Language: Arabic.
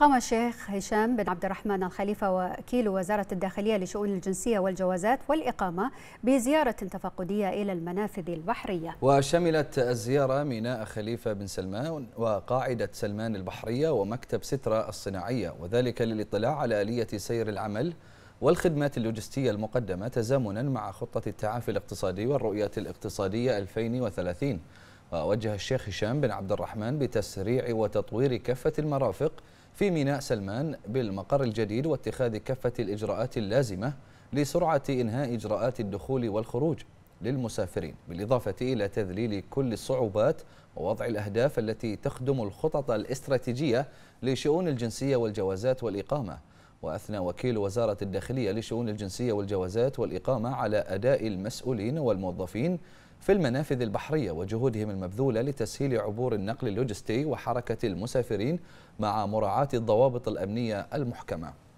قام الشيخ هشام بن عبد الرحمن الخليفة وكيل وزارة الداخلية لشؤون الجنسية والجوازات والإقامة بزيارة تفقدية إلى المنافذ البحرية وشملت الزيارة ميناء خليفة بن سلمان وقاعدة سلمان البحرية ومكتب سترة الصناعية وذلك للاطلاع على آلية سير العمل والخدمات اللوجستية المقدمة تزامنا مع خطة التعافي الاقتصادي والرؤية الاقتصادية 2030 ووجه الشيخ هشام بن عبد الرحمن بتسريع وتطوير كافة المرافق في ميناء سلمان بالمقر الجديد واتخاذ كافة الإجراءات اللازمة لسرعة إنهاء إجراءات الدخول والخروج للمسافرين بالإضافة إلى تذليل كل الصعوبات ووضع الأهداف التي تخدم الخطط الاستراتيجية لشؤون الجنسية والجوازات والإقامة وأثنى وكيل وزارة الداخلية لشؤون الجنسية والجوازات والإقامة على أداء المسؤولين والموظفين في المنافذ البحرية وجهودهم المبذولة لتسهيل عبور النقل اللوجستي وحركة المسافرين مع مراعاة الضوابط الأمنية المحكمة